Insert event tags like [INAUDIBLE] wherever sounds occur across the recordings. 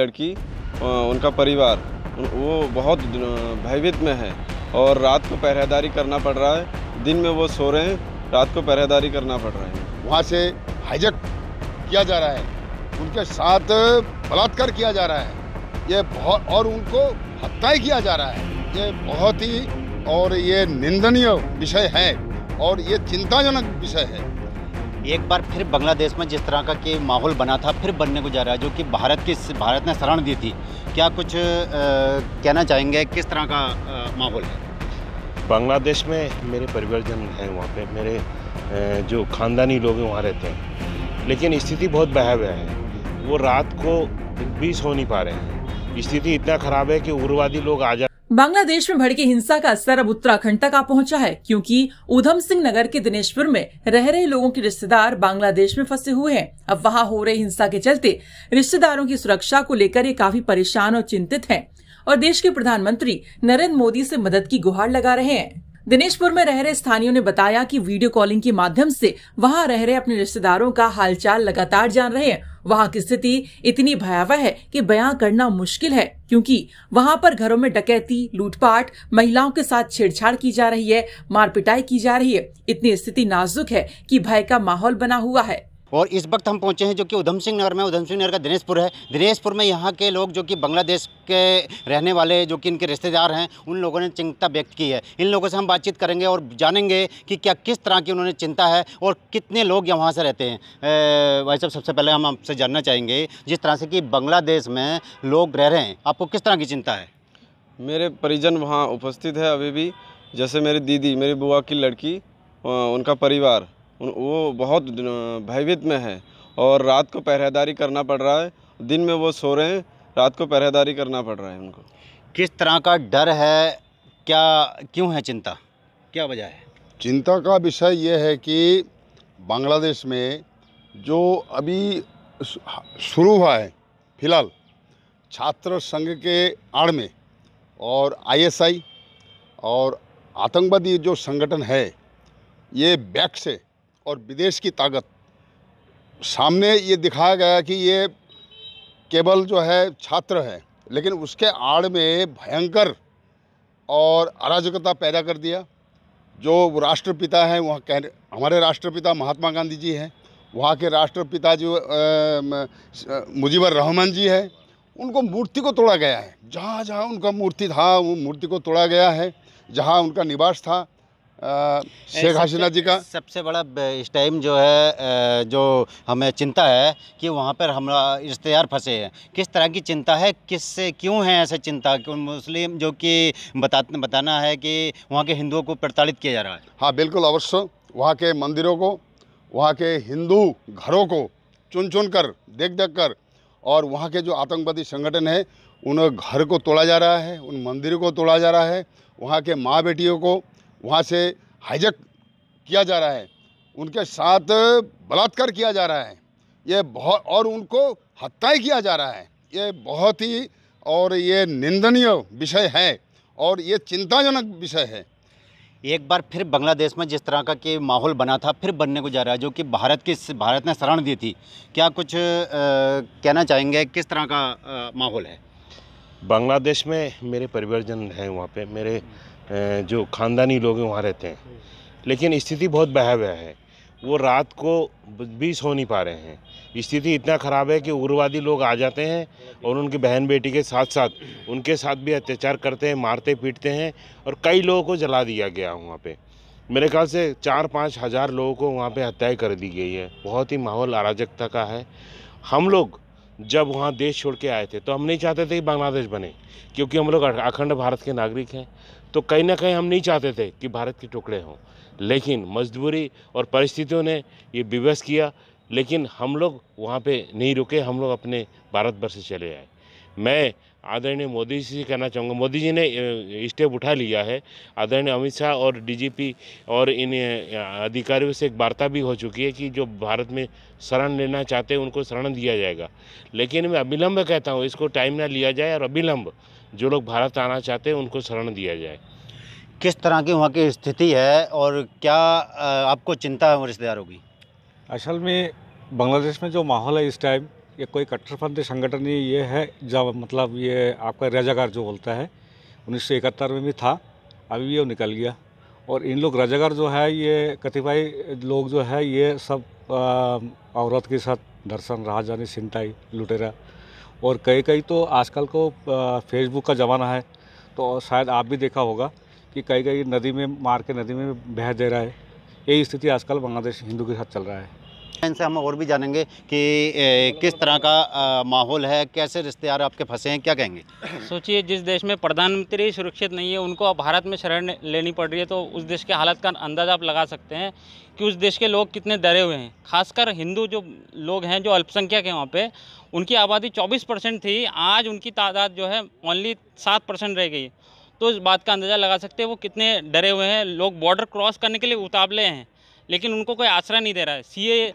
लड़की उनका परिवार वो बहुत भयभीत में है और रात को पहरेदारी करना पड़ रहा है दिन में वो सो रहे हैं रात को पहरेदारी करना पड़ रहा है वहाँ से हाइजक किया जा रहा है उनके साथ बलात्कार किया जा रहा है ये बहुत और उनको हत्याएं किया जा रहा है ये बहुत ही और ये निंदनीय विषय है और ये चिंताजनक विषय है एक बार फिर बांग्लादेश में जिस तरह का के माहौल बना था फिर बनने को जा रहा है जो कि भारत की भारत ने शरण दी थी क्या कुछ आ, कहना चाहेंगे किस तरह का आ, माहौल है बांग्लादेश में मेरे परिवारजन हैं वहाँ पे मेरे जो खानदानी लोग हैं वहाँ रहते हैं लेकिन स्थिति बहुत भयावह है वो रात को बीस हो नहीं पा रहे हैं स्थिति इतना ख़राब है कि उग्रवादी लोग आ जा बांग्लादेश में भड़की हिंसा का असर अब उत्तराखंड तक आ पहुंचा है क्योंकि ऊधम सिंह नगर के दिनेशपुर में रह रहे लोगों के रिश्तेदार बांग्लादेश में फंसे हुए हैं अब वहां हो रही हिंसा के चलते रिश्तेदारों की सुरक्षा को लेकर ये काफी परेशान और चिंतित हैं और देश के प्रधानमंत्री नरेंद्र मोदी से मदद की गुहार लगा रहे हैं दिनेशपुर में रह रहे स्थानियों ने बताया कि वीडियो कॉलिंग के माध्यम से वहां रह रहे अपने रिश्तेदारों का हालचाल लगातार जान रहे हैं वहां की स्थिति इतनी भयावह है कि बयां करना मुश्किल है क्योंकि वहां पर घरों में डकैती लूटपाट महिलाओं के साथ छेड़छाड़ की जा रही है मारपिटाई की जा रही है इतनी स्थिति नाजुक है कि भय का माहौल बना हुआ है और इस वक्त हम पहुँचे हैं जो कि उधम सिंह नगर में उधम सिंह नगर का दिनेशपुर है दिनेशपुर में यहाँ के लोग जो कि बांग्लादेश के रहने वाले जो कि इनके रिश्तेदार हैं उन लोगों ने चिंता व्यक्त की है इन लोगों से हम बातचीत करेंगे और जानेंगे कि क्या किस तरह की उन्होंने चिंता है और कितने लोग यहाँ से रहते हैं भाई साहब सबसे पहले हम आपसे जानना चाहेंगे जिस तरह से कि बांग्लादेश में लोग रह रहे हैं आपको किस तरह की चिंता है मेरे परिजन वहाँ उपस्थित है अभी भी जैसे मेरी दीदी मेरी बुआ की लड़की उनका परिवार वो बहुत भयभीत में है और रात को पहरेदारी करना पड़ रहा है दिन में वो सो रहे हैं रात को पहरेदारी करना पड़ रहा है उनको किस तरह का डर है क्या क्यों है चिंता क्या वजह है चिंता का विषय यह है कि बांग्लादेश में जो अभी शुरू हुआ है फिलहाल छात्र संघ के आड़ में और आईएसआई और आतंकवादी जो संगठन है ये बैक से और विदेश की ताकत सामने ये दिखाया गया कि ये केवल जो है छात्र है लेकिन उसके आड़ में भयंकर और अराजकता पैदा कर दिया जो राष्ट्रपिता हैं वहाँ कह हमारे राष्ट्रपिता महात्मा गांधी जी हैं वहाँ के राष्ट्रपिता जो मुजीबर रहमान जी हैं उनको मूर्ति को तोड़ा गया है जहाँ जहाँ उनका मूर्ति था वो मूर्ति को तोड़ा गया है जहाँ उनका निवास था शेख हसीना जी का सबसे बड़ा इस टाइम जो है जो हमें चिंता है कि वहाँ पर हम इश्तेहार फंसे हैं किस तरह की चिंता है किससे क्यों है ऐसे चिंता क्यों मुस्लिम जो कि बता बताना है कि वहाँ के हिंदुओं को प्रताड़ित किया जा रहा है हाँ बिल्कुल अवश्य वहाँ के मंदिरों को वहाँ के हिंदू घरों को चुन चुन कर देख देख कर और वहाँ के जो आतंकवादी संगठन है उन घर को तोड़ा जा रहा है उन मंदिरों को तोड़ा जा रहा है वहाँ के माँ बेटियों को वहाँ से हाइजक किया जा रहा है उनके साथ बलात्कार किया जा रहा है ये बहुत और उनको हत्याएं किया जा रहा है ये बहुत ही और ये निंदनीय विषय है और ये चिंताजनक विषय है एक बार फिर बांग्लादेश में जिस तरह का के माहौल बना था फिर बनने को जा रहा है जो कि भारत की भारत ने शरण दी थी क्या कुछ आ, कहना चाहेंगे किस तरह का माहौल है बांग्लादेश में मेरे परिवारजन हैं वहाँ पे मेरे जो ख़ानदानी लोग हैं वहाँ रहते हैं लेकिन स्थिति बहुत भयावह है वो रात को भी सो नहीं पा रहे हैं स्थिति इतना ख़राब है कि उग्रवादी लोग आ जाते हैं और उनकी बहन बेटी के साथ साथ उनके साथ भी अत्याचार करते हैं मारते पीटते हैं और कई लोगों को जला दिया गया वहाँ पर मेरे ख्याल से चार पाँच हज़ार लोगों को वहाँ पर हत्याएं कर दी गई है बहुत ही माहौल अराजकता का है हम लोग जब वहाँ देश छोड़ के आए थे तो हम नहीं चाहते थे कि बांग्लादेश बने क्योंकि हम लोग अखंड भारत के नागरिक हैं तो कहीं ना कहीं हम नहीं चाहते थे कि भारत के टुकड़े हों लेकिन मजदूरी और परिस्थितियों ने ये विवश किया लेकिन हम लोग वहाँ पे नहीं रुके हम लोग अपने भारतवर्ष से चले आए मैं आदरणीय मोदी जी से कहना चाहूँगा मोदी जी ने स्टेप उठा लिया है आदरणीय अमित शाह और डीजीपी और इन अधिकारियों से एक वार्ता भी हो चुकी है कि जो भारत में शरण लेना चाहते हैं उनको शरण दिया जाएगा लेकिन मैं अविलंब कहता हूँ इसको टाइम ना लिया जाए और अविलंब जो लोग भारत आना चाहते हैं उनको शरण दिया जाए किस तरह की वहाँ की स्थिति है और क्या आपको चिंता है रिश्तेदारों की असल में बांग्लादेश में जो माहौल है इस टाइम ये कोई कट्टरपंथी संगठन नहीं ये है जब मतलब ये आपका रजागार जो बोलता है उन्नीस में भी था अभी भी वो निकल गया और इन लोग रजागार जो है ये कतिपय लोग जो है ये सब औरत के साथ दर्शन जानी सिंटाई लुटेरा और कई कई तो आजकल को फेसबुक का ज़माना है तो शायद आप भी देखा होगा कि कई कई नदी में मार के नदी में बह दे रहा है यही स्थिति आजकल बांग्लादेश हिंदू के साथ चल रहा है इनसे हम और भी जानेंगे कि ए, किस तरह का माहौल है कैसे रिश्तेदार आपके फंसे हैं क्या कहेंगे सोचिए जिस देश में प्रधानमंत्री सुरक्षित नहीं है उनको अब भारत में शरण लेनी पड़ रही है तो उस देश के हालत का अंदाज़ा आप लगा सकते हैं कि उस देश के लोग कितने डरे हुए हैं खासकर हिंदू जो लोग हैं जो अल्पसंख्यक हैं वहाँ पे उनकी आबादी चौबीस परसेंट थी आज उनकी तादाद जो है ओनली सात परसेंट रह गई तो इस बात का अंदाज़ा लगा सकते हैं वो कितने डरे हुए हैं लोग बॉर्डर क्रॉस करने के लिए उतावले हैं लेकिन उनको कोई आसरा नहीं दे रहा है सी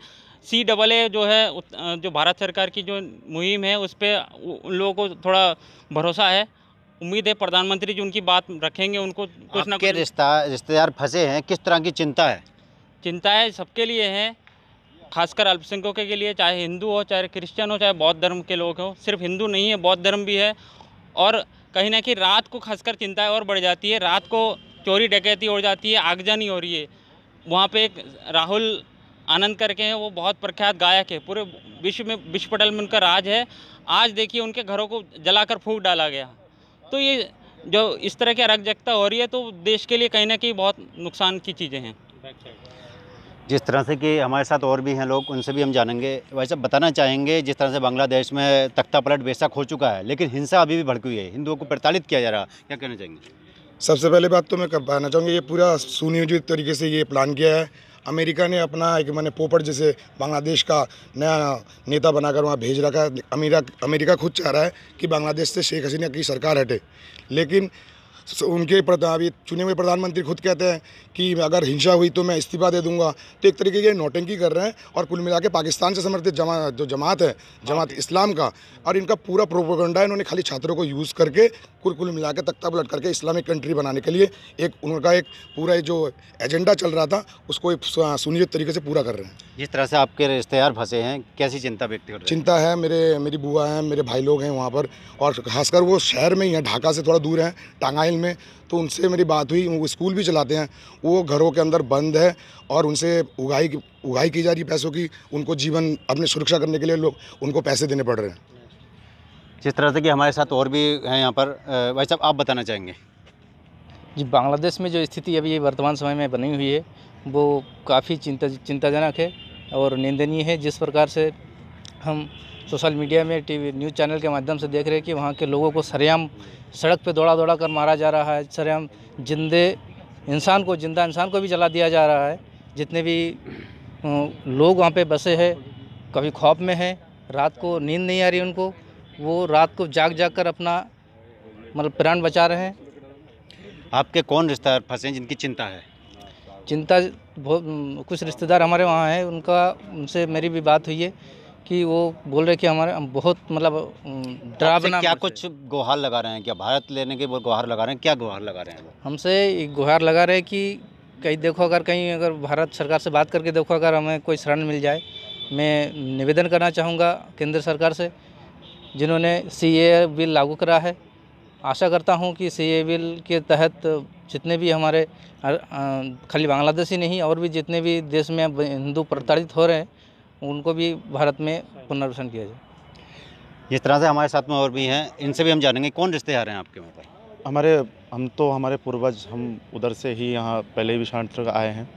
सी डबल ए जो है जो भारत सरकार की जो मुहिम है उस पर उन लोगों को थोड़ा भरोसा है उम्मीद है प्रधानमंत्री जी उनकी बात रखेंगे उनको कुछ ना कुछ रिश्ता रिश्तेदार फंसे हैं किस तरह की चिंता है चिंता है सबके लिए है खासकर अल्पसंख्यकों के लिए चाहे हिंदू हो चाहे क्रिश्चियन हो चाहे बौद्ध धर्म के लोग हो सिर्फ हिंदू नहीं है बौद्ध धर्म भी है और कहीं ना कहीं रात को खासकर चिंताएँ और बढ़ जाती है रात को चोरी डकैती हो जाती है आगजनी हो रही है वहाँ पे एक राहुल आनंद करके हैं वो बहुत प्रख्यात गायक है पूरे विश्व में विश्व पटल में उनका राज है आज देखिए उनके घरों को जलाकर फूक डाला गया तो ये जो इस तरह की अराजकता हो रही है तो देश के लिए कहीं ना कहीं बहुत नुकसान की चीज़ें हैं जिस तरह से कि हमारे साथ और भी हैं लोग उनसे भी हम जानेंगे वैसे बताना चाहेंगे जिस तरह से बांग्लादेश में तख्ता पलट बेशक हो चुका है लेकिन हिंसा अभी भी भड़की हुई है हिंदुओं को प्रताड़ित किया जा रहा है क्या कहना चाहेंगे सबसे पहले बात तो मैं कब बताना चाहूँगा ये पूरा सुनियोजित तरीके से ये प्लान किया है अमेरिका ने अपना एक मैंने पोपट जैसे बांग्लादेश का नया नेता बनाकर वहाँ भेज रखा है अमेरिका अमेरिका खुद चाह रहा है कि बांग्लादेश से शेख हसीना की सरकार हटे लेकिन उनके प्रधान चुने हुए प्रधानमंत्री खुद कहते हैं कि अगर हिंसा हुई तो मैं इस्तीफा दे दूंगा तो एक तरीके की नोटंकी कर रहे हैं और कुल मिला के पाकिस्तान से समर्थित जमा जो जमात है जमात हाँ। इस्लाम का और इनका पूरा प्रोपोगंडा इन्होंने खाली छात्रों को यूज़ करके कुल कुल मिला के तख्ता पलट करके इस्लामिक कंट्री बनाने के लिए एक उनका एक पूरा जो एजेंडा चल रहा था उसको सुनियोजित तरीके से पूरा कर रहे हैं जिस तरह से आपके रिश्तेदार फंसे हैं कैसी चिंता व्यक्ति चिंता है मेरे मेरी बुआ है मेरे भाई लोग हैं वहाँ पर और खासकर वो शहर में ही हैं ढाका से थोड़ा दूर हैं टांगाइल में तो उनसे मेरी बात हुई वो स्कूल भी चलाते हैं वो घरों के अंदर बंद है और उनसे उगाई उगाई की जा रही पैसों की उनको जीवन अपने सुरक्षा करने के लिए लोग उनको पैसे देने पड़ रहे हैं जिस तरह से कि हमारे साथ और भी हैं यहाँ पर भाई साहब आप बताना चाहेंगे जी बांग्लादेश में जो स्थिति अभी वर्तमान समय में बनी हुई है वो काफ़ी चिंता चिंताजनक है और निंदनीय है जिस प्रकार से हम सोशल मीडिया में टीवी न्यूज़ चैनल के माध्यम से देख रहे हैं कि वहाँ के लोगों को सरेआम सड़क पे दौड़ा दौड़ा कर मारा जा रहा है सरेआम जिंदे इंसान को जिंदा इंसान को भी जला दिया जा रहा है जितने भी लोग वहाँ पे बसे हैं कभी खौफ में हैं रात को नींद नहीं आ रही उनको वो रात को जाग जाग कर अपना मतलब प्राण बचा रहे हैं आपके कौन रिश्तेदार फंसे हैं जिनकी चिंता है चिंता बहुत कुछ रिश्तेदार हमारे वहाँ हैं उनका उनसे मेरी भी बात हुई है कि वो बोल रहे कि हमारे बहुत मतलब डरावना क्या कुछ गुहार लगा रहे हैं क्या भारत लेने के गुहार लगा रहे हैं क्या गुहार लगा रहे हैं हमसे गुहार लगा रहे हैं कि कहीं देखो अगर कहीं अगर भारत सरकार से बात करके देखो अगर हमें कोई शरण मिल जाए मैं निवेदन करना चाहूँगा केंद्र सरकार से जिन्होंने सी ए बिल लागू करा है आशा करता हूँ कि सी ए बिल के तहत जितने भी हमारे खाली बांग्लादेशी नहीं और भी जितने भी देश में हिंदू प्रताड़ित हो रहे हैं उनको भी भारत में पुनर्वसन किया जाए जिस तरह से हमारे साथ में और भी हैं इनसे भी हम जानेंगे कौन रिश्ते रहे हैं आपके वहाँ पर हमारे हम तो हमारे पूर्वज हम उधर से ही यहाँ पहले भी शांत आए हैं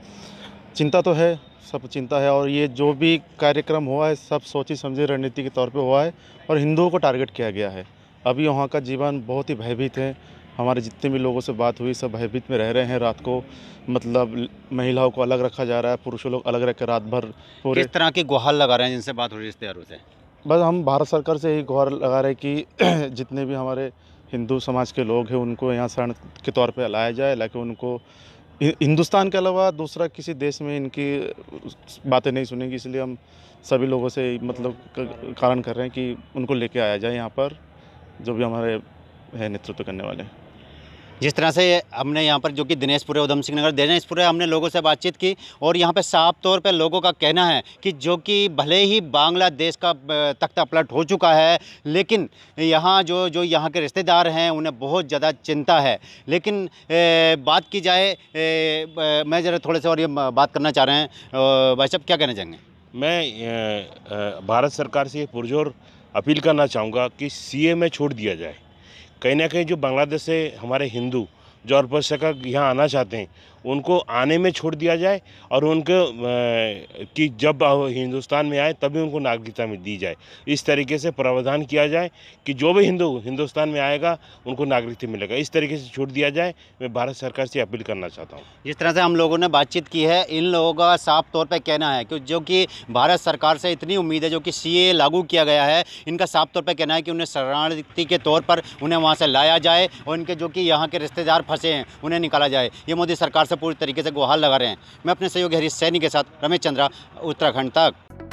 चिंता तो है सब चिंता है और ये जो भी कार्यक्रम हुआ है सब सोची समझी रणनीति के तौर पे हुआ है और हिंदुओं को टारगेट किया गया है अभी वहाँ का जीवन बहुत ही भयभीत है हमारे जितने भी लोगों से बात हुई सब भयभीत में रह रहे हैं रात को मतलब महिलाओं को अलग रखा जा रहा है पुरुषों लोग अलग रख कर रात भर पूरे इस तरह के गुहार लगा रहे हैं जिनसे बात हो रही है से बस हम भारत सरकार से यही गुहार लगा रहे हैं कि [CLEARS THROAT] जितने भी हमारे हिंदू समाज के लोग हैं उनको यहाँ शरण के तौर पर लाया जाए लाके उनको हिंदुस्तान के अलावा दूसरा किसी देश में इनकी बातें नहीं सुनेंगी इसलिए हम सभी लोगों से मतलब कारण कर रहे हैं कि उनको लेके आया जाए यहाँ पर जो भी हमारे हैं नेतृत्व करने वाले जिस तरह से हमने यहाँ पर जो कि दिनेशपुरे उधम सिंह नगर दिनेशपुरे हमने लोगों से बातचीत की और यहाँ पर साफ तौर पर लोगों का कहना है कि जो कि भले ही बांग्लादेश का तख्ता पलट हो चुका है लेकिन यहाँ जो जो यहाँ के रिश्तेदार हैं उन्हें बहुत ज़्यादा चिंता है लेकिन ए, बात की जाए ए, मैं ज़रा थोड़े से और ये बात करना चाह रहे हैं भाई साहब क्या कहना चाहेंगे मैं भारत सरकार से पुरजोर अपील करना चाहूँगा कि सी ए छोड़ दिया जाए कहीं ना कहीं जो बांग्लादेश से हमारे हिंदू जो अल्पसंख्यक यहाँ आना चाहते हैं उनको आने में छोड़ दिया जाए और उनको कि जब हिंदुस्तान में आए तभी उनको नागरिकता में दी जाए इस तरीके से प्रावधान किया जाए कि जो भी हिंदू हिंदुस्तान में आएगा उनको नागरिकता मिलेगा इस तरीके से छूट दिया जाए मैं भारत सरकार से अपील करना चाहता हूँ जिस तरह से हम लोगों ने बातचीत की है इन लोगों का साफ तौर पर कहना है कि जो कि भारत सरकार से इतनी उम्मीद है जो कि सी लागू किया गया है इनका साफ तौर पर कहना है कि उन्हें शरणार्थी के तौर पर उन्हें वहाँ से लाया जाए और इनके जो कि यहाँ के रिश्तेदार फंसे हैं उन्हें निकाला जाए ये मोदी सरकार से पूरी तरीके से गुहार लगा रहे हैं मैं अपने सहयोगी हरीश सैनी के साथ रमेश चंद्रा उत्तराखंड तक